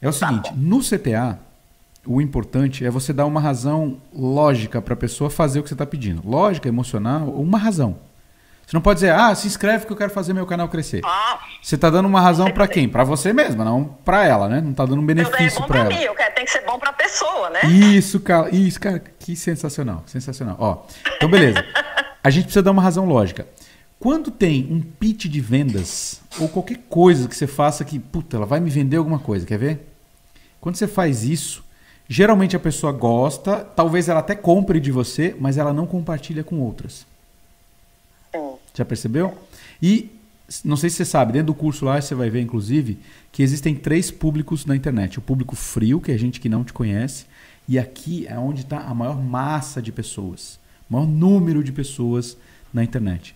É o tá seguinte, no CTA, o importante é você dar uma razão lógica para a pessoa fazer o que você está pedindo. Lógica, emocional, uma razão. Você não pode dizer, ah, se inscreve que eu quero fazer meu canal crescer. Ah, você está dando uma razão para é quem? Para você mesma, não para ela, né? Não está dando um é benefício para ela. Mim, eu quero, tem que ser bom para a pessoa, né? Isso, cara, isso, cara, que sensacional, sensacional. Ó, então beleza. a gente precisa dar uma razão lógica. Quando tem um pitch de vendas ou qualquer coisa que você faça que, puta, ela vai me vender alguma coisa, quer ver? Quando você faz isso, geralmente a pessoa gosta, talvez ela até compre de você, mas ela não compartilha com outras. É. Já percebeu? E não sei se você sabe, dentro do curso lá você vai ver, inclusive, que existem três públicos na internet: o público frio, que é gente que não te conhece, e aqui é onde está a maior massa de pessoas, o maior número de pessoas na internet.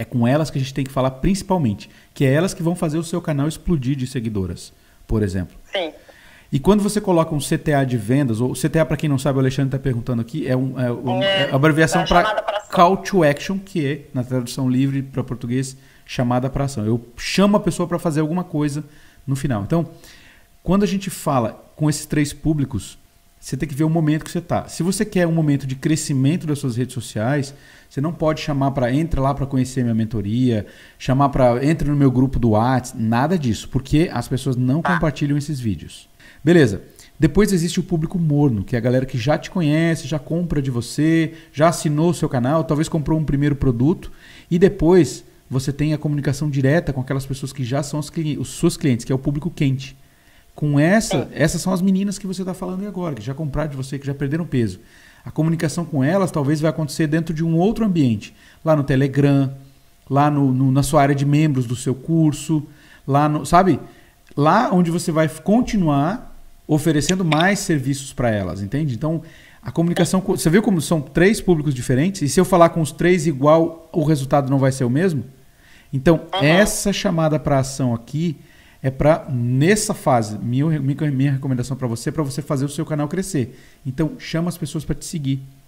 É com elas que a gente tem que falar principalmente, que é elas que vão fazer o seu canal explodir de seguidoras, por exemplo. Sim. E quando você coloca um CTA de vendas, ou CTA, para quem não sabe, o Alexandre está perguntando aqui, é, um, é, um, é, é abreviação é para Call to Action, que é, na tradução livre para português, chamada para ação. Eu chamo a pessoa para fazer alguma coisa no final. Então, quando a gente fala com esses três públicos, você tem que ver o momento que você está. Se você quer um momento de crescimento das suas redes sociais, você não pode chamar para entrar lá para conhecer minha mentoria, chamar para entrar no meu grupo do WhatsApp, nada disso, porque as pessoas não ah. compartilham esses vídeos. Beleza. Depois existe o público morno, que é a galera que já te conhece, já compra de você, já assinou o seu canal, talvez comprou um primeiro produto e depois você tem a comunicação direta com aquelas pessoas que já são os, os seus clientes, que é o público quente com essa, essas são as meninas que você está falando agora, que já compraram de você, que já perderam peso. A comunicação com elas talvez vai acontecer dentro de um outro ambiente, lá no Telegram, lá no, no, na sua área de membros do seu curso, lá no, sabe? Lá onde você vai continuar oferecendo mais serviços para elas, entende? Então, a comunicação, você viu como são três públicos diferentes? E se eu falar com os três igual, o resultado não vai ser o mesmo? Então, uhum. essa chamada para ação aqui, é para nessa fase, minha, minha recomendação para você é para você fazer o seu canal crescer. Então chama as pessoas para te seguir,